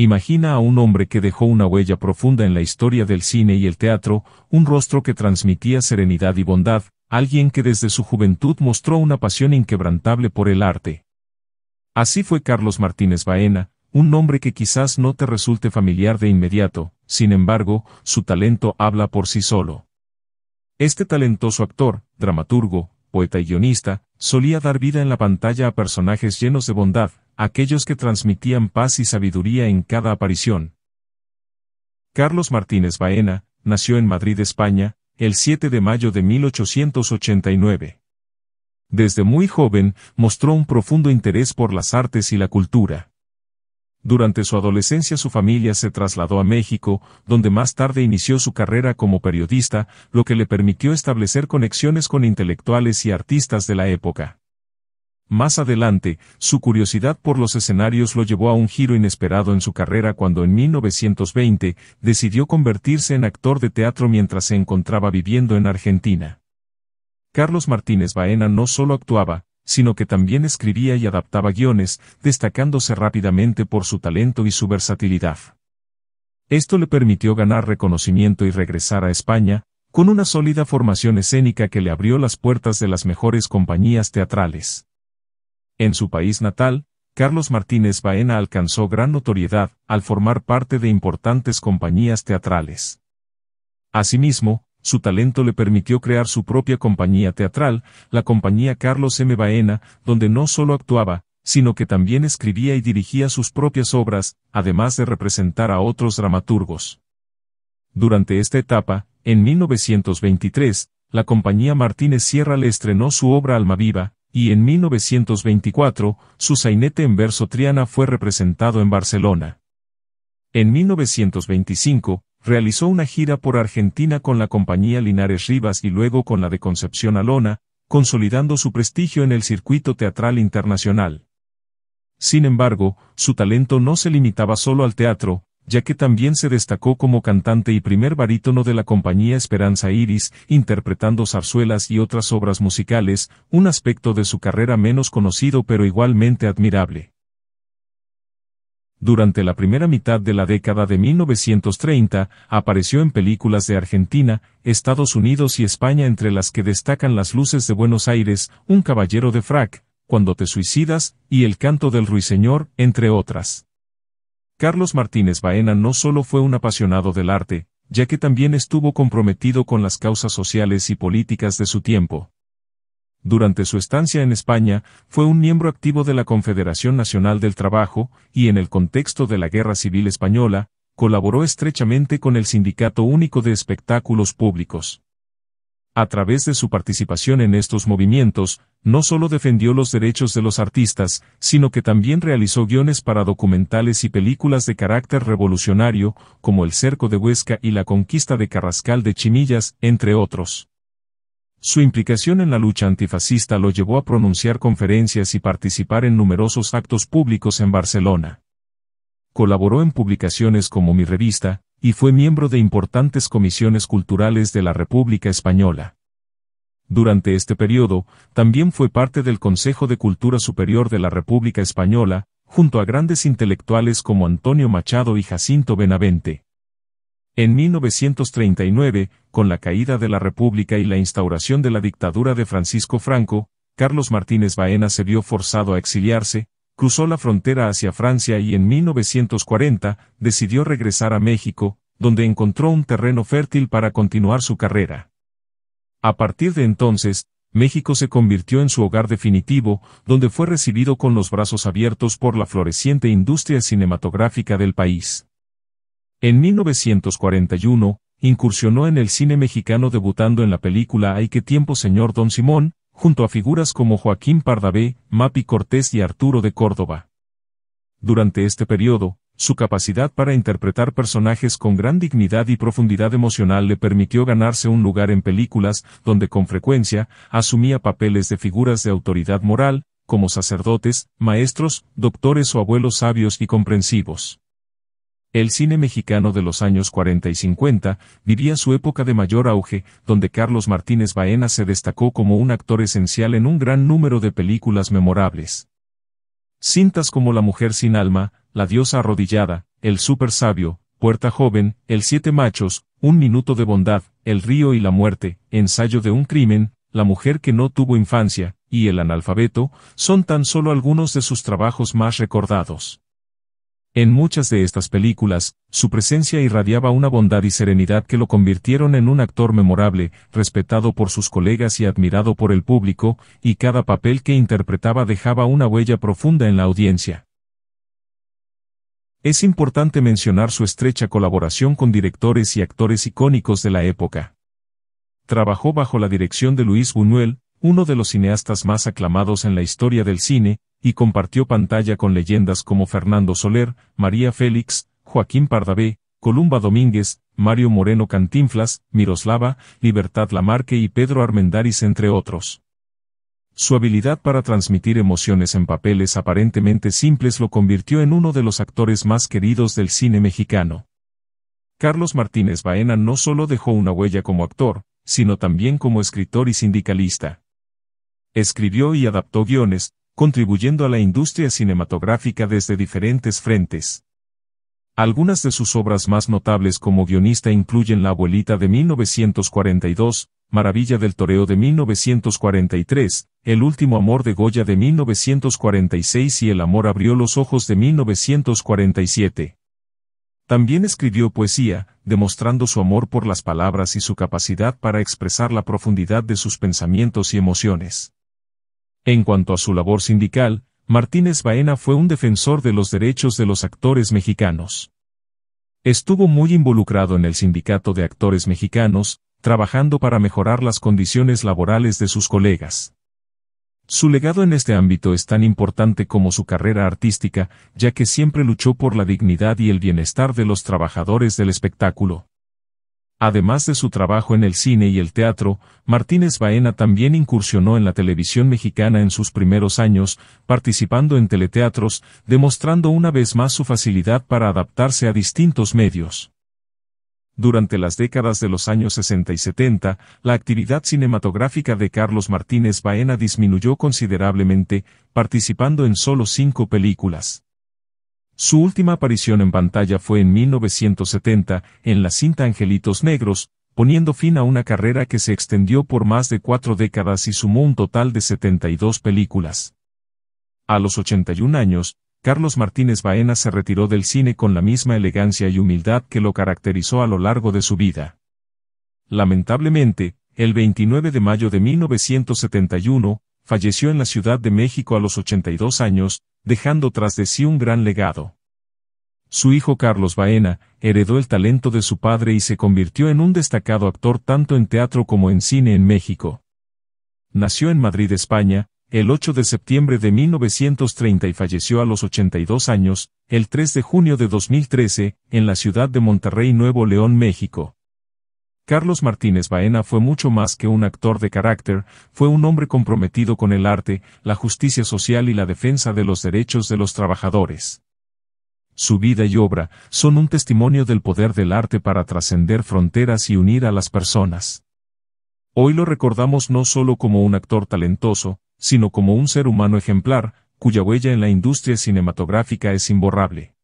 Imagina a un hombre que dejó una huella profunda en la historia del cine y el teatro, un rostro que transmitía serenidad y bondad, alguien que desde su juventud mostró una pasión inquebrantable por el arte. Así fue Carlos Martínez Baena, un nombre que quizás no te resulte familiar de inmediato, sin embargo, su talento habla por sí solo. Este talentoso actor, dramaturgo, poeta y guionista, solía dar vida en la pantalla a personajes llenos de bondad, aquellos que transmitían paz y sabiduría en cada aparición. Carlos Martínez Baena, nació en Madrid, España, el 7 de mayo de 1889. Desde muy joven, mostró un profundo interés por las artes y la cultura. Durante su adolescencia su familia se trasladó a México, donde más tarde inició su carrera como periodista, lo que le permitió establecer conexiones con intelectuales y artistas de la época. Más adelante, su curiosidad por los escenarios lo llevó a un giro inesperado en su carrera cuando en 1920 decidió convertirse en actor de teatro mientras se encontraba viviendo en Argentina. Carlos Martínez Baena no solo actuaba, sino que también escribía y adaptaba guiones, destacándose rápidamente por su talento y su versatilidad. Esto le permitió ganar reconocimiento y regresar a España, con una sólida formación escénica que le abrió las puertas de las mejores compañías teatrales. En su país natal, Carlos Martínez Baena alcanzó gran notoriedad al formar parte de importantes compañías teatrales. Asimismo, su talento le permitió crear su propia compañía teatral, la compañía Carlos M. Baena, donde no solo actuaba, sino que también escribía y dirigía sus propias obras, además de representar a otros dramaturgos. Durante esta etapa, en 1923, la compañía Martínez Sierra le estrenó su obra Almaviva, y en 1924, su sainete en verso Triana fue representado en Barcelona. En 1925, realizó una gira por Argentina con la compañía Linares Rivas y luego con la de Concepción Alona, consolidando su prestigio en el circuito teatral internacional. Sin embargo, su talento no se limitaba solo al teatro, ya que también se destacó como cantante y primer barítono de la compañía Esperanza Iris, interpretando zarzuelas y otras obras musicales, un aspecto de su carrera menos conocido pero igualmente admirable. Durante la primera mitad de la década de 1930, apareció en películas de Argentina, Estados Unidos y España entre las que destacan Las luces de Buenos Aires, Un caballero de frac, Cuando te suicidas, y El canto del ruiseñor, entre otras. Carlos Martínez Baena no solo fue un apasionado del arte, ya que también estuvo comprometido con las causas sociales y políticas de su tiempo. Durante su estancia en España, fue un miembro activo de la Confederación Nacional del Trabajo, y en el contexto de la Guerra Civil Española, colaboró estrechamente con el Sindicato Único de Espectáculos Públicos. A través de su participación en estos movimientos, no solo defendió los derechos de los artistas, sino que también realizó guiones para documentales y películas de carácter revolucionario, como El cerco de Huesca y La conquista de Carrascal de Chimillas, entre otros. Su implicación en la lucha antifascista lo llevó a pronunciar conferencias y participar en numerosos actos públicos en Barcelona. Colaboró en publicaciones como Mi Revista, y fue miembro de importantes comisiones culturales de la República Española. Durante este periodo, también fue parte del Consejo de Cultura Superior de la República Española, junto a grandes intelectuales como Antonio Machado y Jacinto Benavente. En 1939, con la caída de la República y la instauración de la dictadura de Francisco Franco, Carlos Martínez Baena se vio forzado a exiliarse, cruzó la frontera hacia Francia y en 1940 decidió regresar a México, donde encontró un terreno fértil para continuar su carrera. A partir de entonces, México se convirtió en su hogar definitivo, donde fue recibido con los brazos abiertos por la floreciente industria cinematográfica del país. En 1941, incursionó en el cine mexicano debutando en la película Hay que tiempo señor Don Simón, junto a figuras como Joaquín Pardavé, Mapi Cortés y Arturo de Córdoba. Durante este periodo, su capacidad para interpretar personajes con gran dignidad y profundidad emocional le permitió ganarse un lugar en películas, donde con frecuencia, asumía papeles de figuras de autoridad moral, como sacerdotes, maestros, doctores o abuelos sabios y comprensivos. El cine mexicano de los años 40 y 50 vivía su época de mayor auge, donde Carlos Martínez Baena se destacó como un actor esencial en un gran número de películas memorables. Cintas como La Mujer sin Alma, la diosa arrodillada, el super sabio, puerta joven, el siete machos, un minuto de bondad, el río y la muerte, ensayo de un crimen, la mujer que no tuvo infancia, y el analfabeto, son tan solo algunos de sus trabajos más recordados. En muchas de estas películas, su presencia irradiaba una bondad y serenidad que lo convirtieron en un actor memorable, respetado por sus colegas y admirado por el público, y cada papel que interpretaba dejaba una huella profunda en la audiencia. Es importante mencionar su estrecha colaboración con directores y actores icónicos de la época. Trabajó bajo la dirección de Luis Buñuel, uno de los cineastas más aclamados en la historia del cine, y compartió pantalla con leyendas como Fernando Soler, María Félix, Joaquín Pardavé, Columba Domínguez, Mario Moreno Cantinflas, Miroslava, Libertad Lamarque y Pedro Armendáriz entre otros. Su habilidad para transmitir emociones en papeles aparentemente simples lo convirtió en uno de los actores más queridos del cine mexicano. Carlos Martínez Baena no solo dejó una huella como actor, sino también como escritor y sindicalista. Escribió y adaptó guiones, contribuyendo a la industria cinematográfica desde diferentes frentes. Algunas de sus obras más notables como guionista incluyen La abuelita de 1942, Maravilla del Toreo de 1943, El último amor de Goya de 1946 y El amor abrió los ojos de 1947. También escribió poesía, demostrando su amor por las palabras y su capacidad para expresar la profundidad de sus pensamientos y emociones. En cuanto a su labor sindical, Martínez Baena fue un defensor de los derechos de los actores mexicanos. Estuvo muy involucrado en el Sindicato de Actores Mexicanos, trabajando para mejorar las condiciones laborales de sus colegas. Su legado en este ámbito es tan importante como su carrera artística, ya que siempre luchó por la dignidad y el bienestar de los trabajadores del espectáculo. Además de su trabajo en el cine y el teatro, Martínez Baena también incursionó en la televisión mexicana en sus primeros años, participando en teleteatros, demostrando una vez más su facilidad para adaptarse a distintos medios. Durante las décadas de los años 60 y 70, la actividad cinematográfica de Carlos Martínez Baena disminuyó considerablemente, participando en solo cinco películas. Su última aparición en pantalla fue en 1970, en la cinta Angelitos Negros, poniendo fin a una carrera que se extendió por más de cuatro décadas y sumó un total de 72 películas. A los 81 años, Carlos Martínez Baena se retiró del cine con la misma elegancia y humildad que lo caracterizó a lo largo de su vida. Lamentablemente, el 29 de mayo de 1971, falleció en la Ciudad de México a los 82 años, dejando tras de sí un gran legado. Su hijo Carlos Baena, heredó el talento de su padre y se convirtió en un destacado actor tanto en teatro como en cine en México. Nació en Madrid, España, el 8 de septiembre de 1930 y falleció a los 82 años, el 3 de junio de 2013, en la ciudad de Monterrey, Nuevo León, México. Carlos Martínez Baena fue mucho más que un actor de carácter, fue un hombre comprometido con el arte, la justicia social y la defensa de los derechos de los trabajadores. Su vida y obra son un testimonio del poder del arte para trascender fronteras y unir a las personas. Hoy lo recordamos no solo como un actor talentoso, sino como un ser humano ejemplar, cuya huella en la industria cinematográfica es imborrable.